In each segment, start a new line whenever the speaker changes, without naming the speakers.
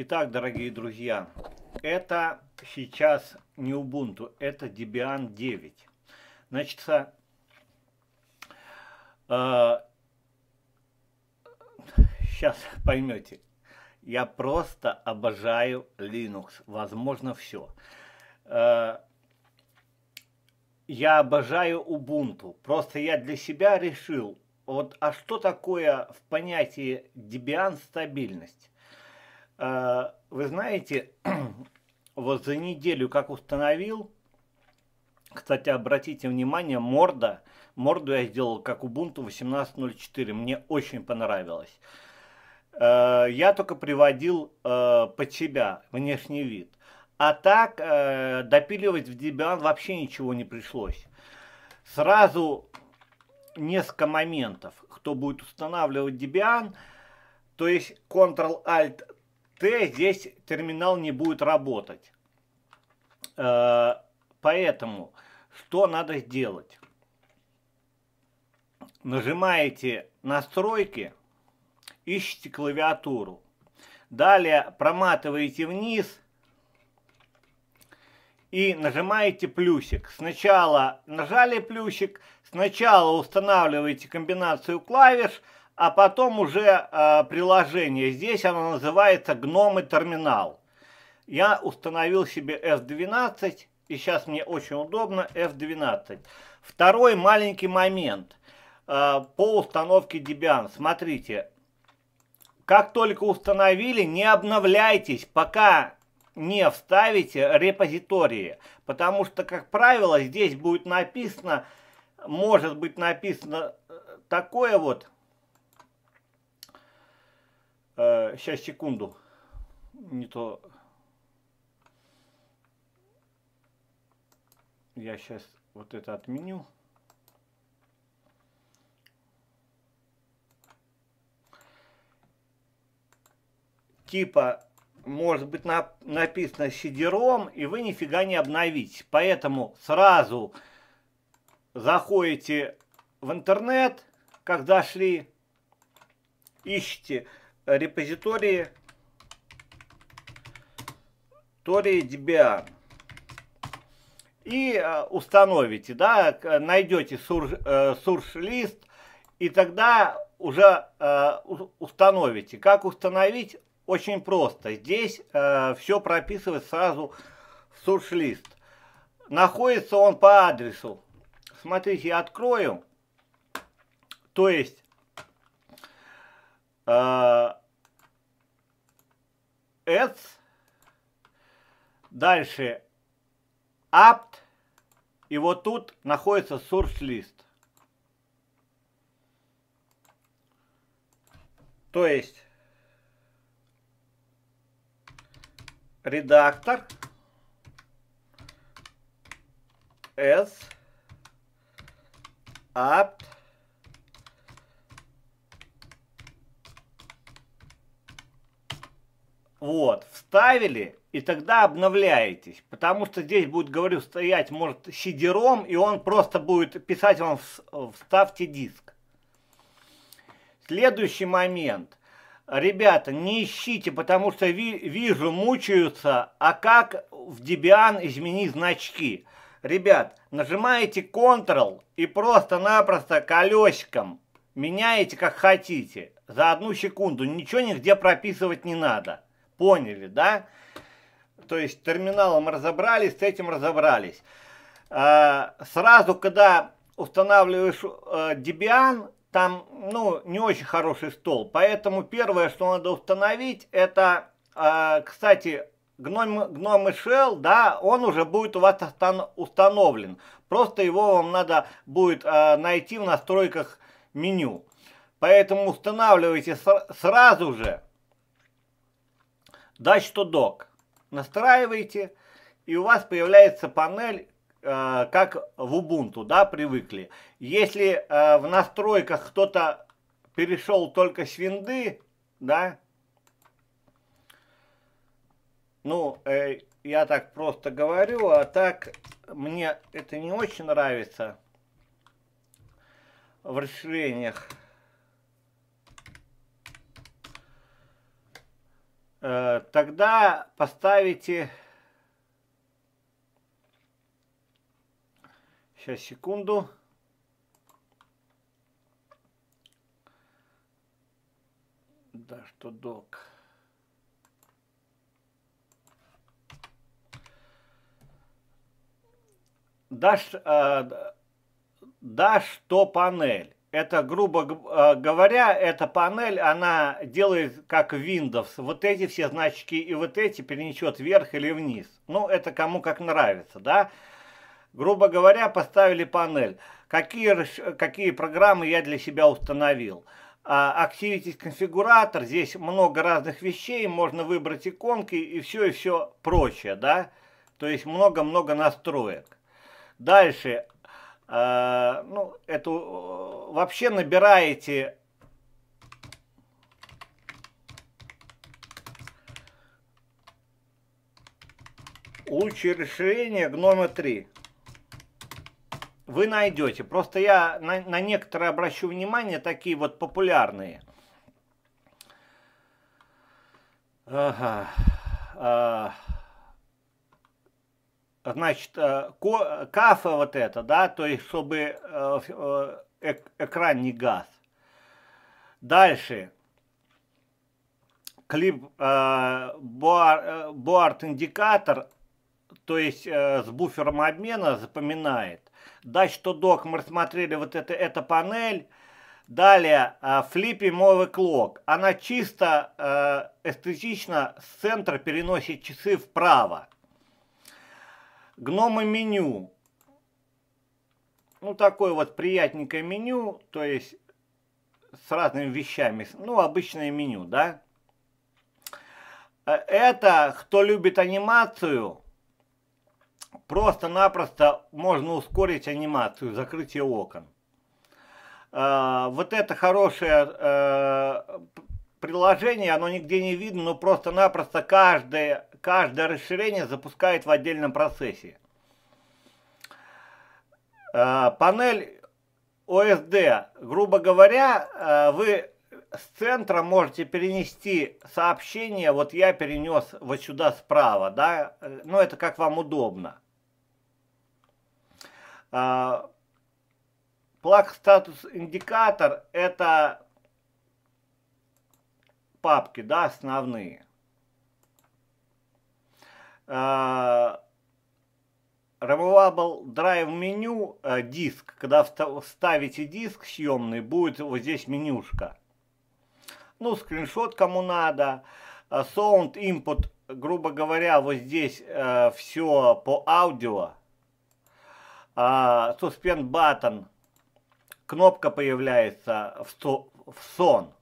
Итак, дорогие друзья, это сейчас не Ubuntu, это Debian 9. Значит, э, сейчас поймете. Я просто обожаю Linux, возможно, все. Э, я обожаю Ubuntu. Просто я для себя решил, вот, а что такое в понятии Debian стабильность? Э, вы знаете, вот за неделю как установил, кстати, обратите внимание, морда, морду я сделал как Ubuntu 18.04, мне очень понравилось. Э, я только приводил э, под себя внешний вид. А так, допиливать в Debian вообще ничего не пришлось. Сразу несколько моментов, кто будет устанавливать Debian, то есть Ctrl-Alt Т здесь терминал не будет работать. Э, поэтому что надо сделать? Нажимаете настройки, ищите клавиатуру. Далее проматываете вниз и нажимаете плюсик. Сначала нажали плюсик, сначала устанавливаете комбинацию клавиш – а потом уже э, приложение. Здесь оно называется Гномы Терминал. Я установил себе F12, и сейчас мне очень удобно F12. Второй маленький момент э, по установке Debian. Смотрите, как только установили, не обновляйтесь, пока не вставите репозитории. Потому что, как правило, здесь будет написано, может быть написано э, такое вот, сейчас, секунду. Не то... Я сейчас вот это отменю. Типа, может быть на, написано сидером, и вы нифига не обновить, Поэтому сразу заходите в интернет, как зашли, ищите репозитории Тори Debian. И а, установите, да, найдете сурш-лист, э, и тогда уже э, установите. Как установить? Очень просто. Здесь э, все прописывает сразу сурш-лист. Находится он по адресу. Смотрите, я открою. То есть, ads, дальше apt, и вот тут находится source list. То есть редактор s apt Вот, вставили, и тогда обновляетесь. Потому что здесь будет, говорю, стоять, может, сидером, и он просто будет писать вам «вставьте диск». Следующий момент. Ребята, не ищите, потому что ви вижу, мучаются, а как в Debian изменить значки? Ребят, нажимаете Ctrl и просто-напросто колесиком меняете как хотите за одну секунду. Ничего нигде прописывать не надо поняли, да? То есть терминалом разобрались, с этим разобрались. А, сразу, когда устанавливаешь э, Debian, там, ну, не очень хороший стол. Поэтому первое, что надо установить, это, а, кстати, gnome гном Shell, да, он уже будет у вас установлен. Просто его вам надо будет э, найти в настройках меню. Поэтому устанавливайте сразу же. Dutch док настраиваете, и у вас появляется панель, э, как в Ubuntu, да, привыкли. Если э, в настройках кто-то перешел только с винды, да, ну, э, я так просто говорю, а так мне это не очень нравится в расширениях. Э, тогда поставите... Сейчас, секунду. Да, что док. Да, э, да, что панель это, грубо а, говоря, эта панель, она делает как Windows. Вот эти все значки и вот эти перенесет вверх или вниз. Ну, это кому как нравится, да? Грубо говоря, поставили панель. Какие, какие программы я для себя установил? Activities а, конфигуратор, здесь много разных вещей, можно выбрать иконки и все, и все прочее, да? То есть много-много настроек. Дальше, Э, ну, эту, вообще набираете лучшее решение гнома 3 вы найдете. Просто я на, на некоторые обращу внимание, такие вот популярные. Ага. Ага. Э, значит, э, кафе вот это, да, то есть, чтобы э, э, экран не газ. Дальше. Клип Board индикатор, то есть с буфером обмена запоминает. Дальше что док мы рассмотрели вот это, эта панель. Далее, флиппи мовы клок. Она чисто эстетично с центра переносит часы вправо. Гномы меню. Ну, такое вот приятненькое меню, то есть с разными вещами. Ну, обычное меню, да? Э, это, кто любит анимацию, просто-напросто можно ускорить анимацию, закрытие окон. Э, вот это хорошее э, приложение, оно нигде не видно, но просто-напросто каждое, каждое расширение запускает в отдельном процессе. Э, панель OSD, грубо говоря, э, вы с центра можете перенести сообщение, вот я перенес вот сюда справа, да, э, ну это как вам удобно. Плаг статус индикатор это папки, да, основные. Э, Removable Drive меню э, диск, когда вставите диск съемный, будет вот здесь менюшка. Ну, скриншот кому надо. Э, sound Input, грубо говоря, вот здесь э, все по аудио. Э, suspend Button, кнопка появляется в, в сон.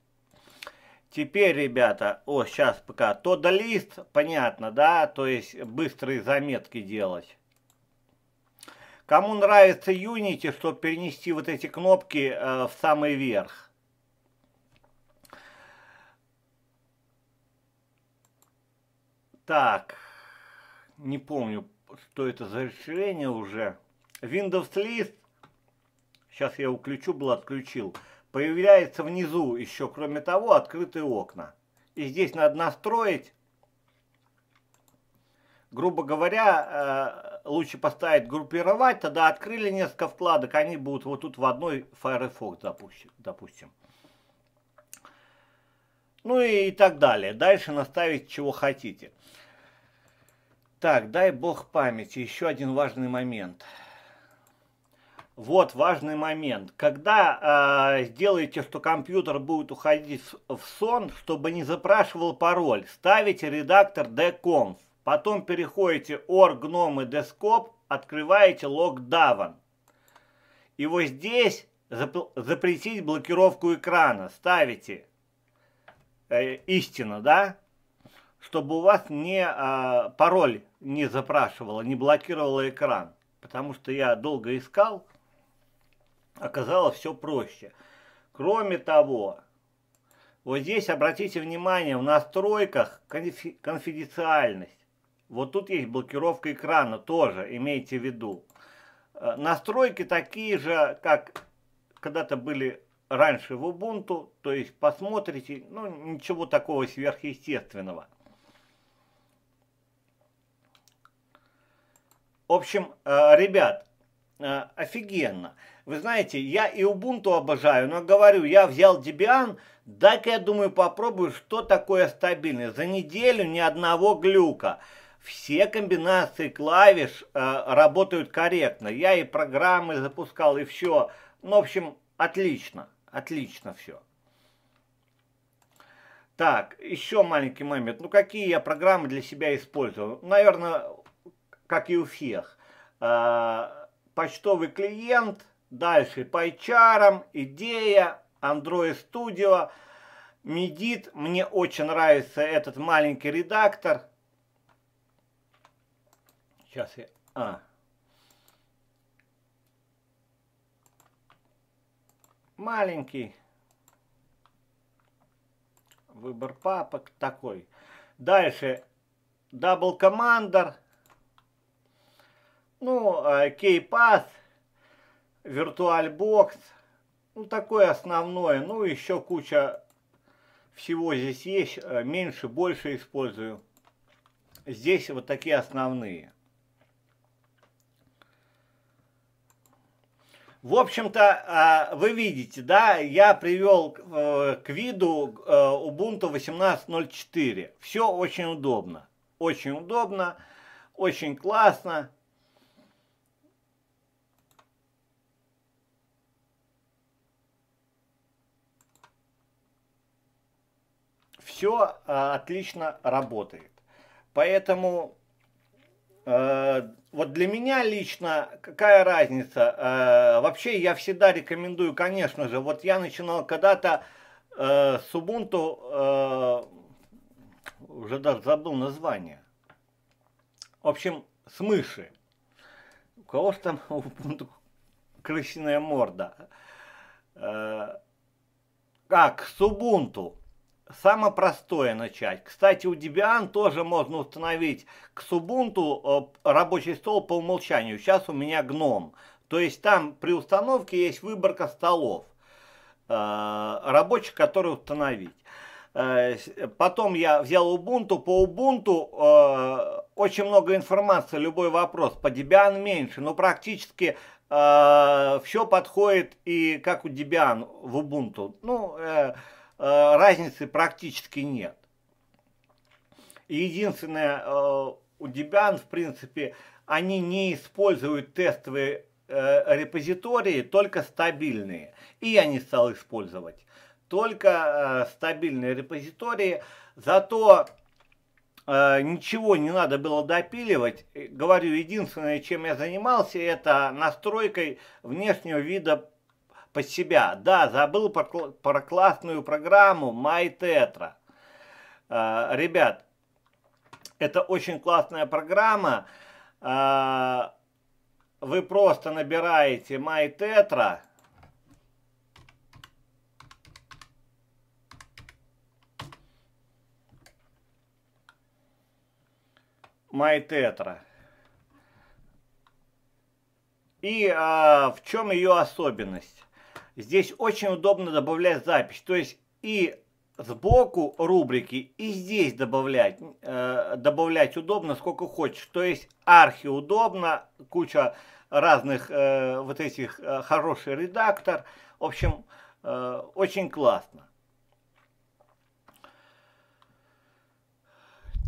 Теперь, ребята, о, сейчас пока, то да лист, понятно, да, то есть быстрые заметки делать. Кому нравится Unity, чтобы перенести вот эти кнопки э, в самый верх. Так, не помню, что это за решение уже. Windows List, сейчас я его включу, был отключил. Появляется внизу еще, кроме того, открытые окна. И здесь надо настроить, грубо говоря, э, лучше поставить группировать, тогда открыли несколько вкладок, они будут вот тут в одной Firefox, допустим. Ну и, и так далее. Дальше наставить чего хотите. Так, дай бог памяти. Еще один важный момент. Вот важный момент. Когда э, сделаете, что компьютер будет уходить в, в сон, чтобы не запрашивал пароль, ставите редактор dconf. Потом переходите or gnome desktop, открываете lockdown. И вот здесь зап запретить блокировку экрана. Ставите э, истина, да? Чтобы у вас не э, пароль не запрашивало, не блокировало экран. Потому что я долго искал оказалось все проще. Кроме того, вот здесь обратите внимание, в настройках конфиденциальность. Вот тут есть блокировка экрана, тоже имейте в виду. Э, настройки такие же, как когда-то были раньше в Ubuntu, то есть посмотрите, ну ничего такого сверхъестественного. В общем, э, ребят, э, офигенно. Вы знаете, я и Ubuntu обожаю, но говорю, я взял Debian, дай-ка я думаю попробую, что такое стабильность. За неделю ни одного глюка. Все комбинации клавиш э, работают корректно. Я и программы запускал, и все. Ну, в общем, отлично, отлично все. Так, еще маленький момент. Ну, какие я программы для себя использую? Ну, Наверное, как и у всех. Э, почтовый клиент, Дальше PyCharm, идея, Android Studio, Медит Мне очень нравится этот маленький редактор. Сейчас я... А. Маленький. Выбор папок такой. Дальше. Double Commander. Ну, кейпас. Э, VirtualBox, ну такое основное, ну еще куча всего здесь есть, э, меньше, больше использую. Здесь вот такие основные. В общем-то, а, вы видите, да, я привел к э, виду э, Ubuntu 18.04. Все очень удобно, очень удобно, очень классно. все э, отлично работает. Поэтому э, вот для меня лично какая разница? Э, вообще я всегда рекомендую, конечно же, вот я начинал когда-то э, Ubuntu, э, уже даже забыл название. В общем, с мыши. У кого же там крысиная морда? Э, как, Субунту. Самое простое начать. Кстати, у Debian тоже можно установить к Субунту э, рабочий стол по умолчанию. Сейчас у меня гном. То есть там при установке есть выборка столов э, рабочих, которые установить. Э, потом я взял Ubuntu. По Ubuntu очень много информации, любой вопрос. По Debian меньше, но практически все подходит и как у Debian в Ubuntu. Ну, Э, разницы практически нет. единственное, э, у Debian, в принципе, они не используют тестовые э, репозитории, только стабильные. И я не стал использовать. Только стабильные репозитории. Зато ничего не надо было допиливать. Говорю, единственное, чем я занимался, это настройкой внешнего вида под себя. Да, забыл про, про классную программу MyTetra. Э, а, ребят, это очень классная программа. Э, вы просто набираете MyTetra. MyTetra. И а, в чем ее особенность? Здесь очень удобно добавлять запись. То есть и сбоку рубрики и здесь добавлять, э, добавлять удобно сколько хочешь. То есть архи удобно, куча разных э, вот этих э, хороший редактор. В общем, э, очень классно.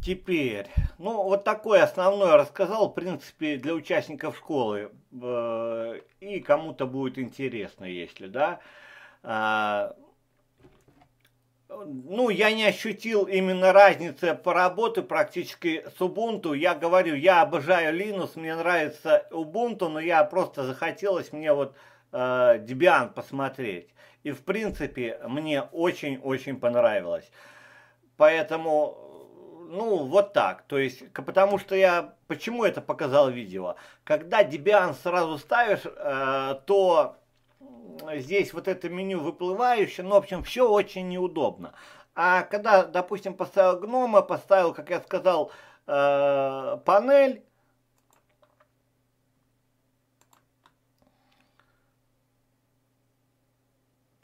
Теперь, ну вот такое основное рассказал, в принципе, для участников школы. Э, и кому-то будет интересно, если, да. А, ну, я не ощутил именно разницы по работе практически с Ubuntu. Я говорю, я обожаю Linux, мне нравится Ubuntu, но я просто захотелось мне вот э, Debian посмотреть. И, в принципе, мне очень-очень понравилось. Поэтому ну, вот так. То есть, потому что я, почему это показал видео? Когда Debian сразу ставишь, э, то здесь вот это меню выплывающее, ну, в общем, все очень неудобно. А когда, допустим, поставил гнома, поставил, как я сказал, э, панель,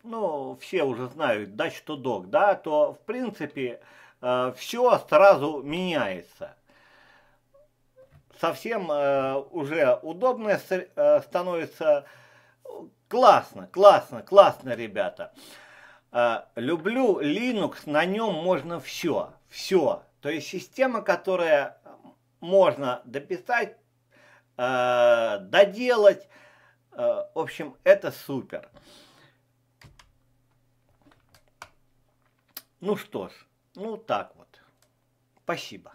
ну, все уже знают, да, что док, да, то, в принципе, э, Э, все сразу меняется. Совсем э, уже удобно э, становится. Классно, классно, классно, ребята. люблю Linux, на нем можно все, все. То есть система, которая можно дописать, доделать. в общем, это супер. Ну что ж. Ну, так вот. Спасибо.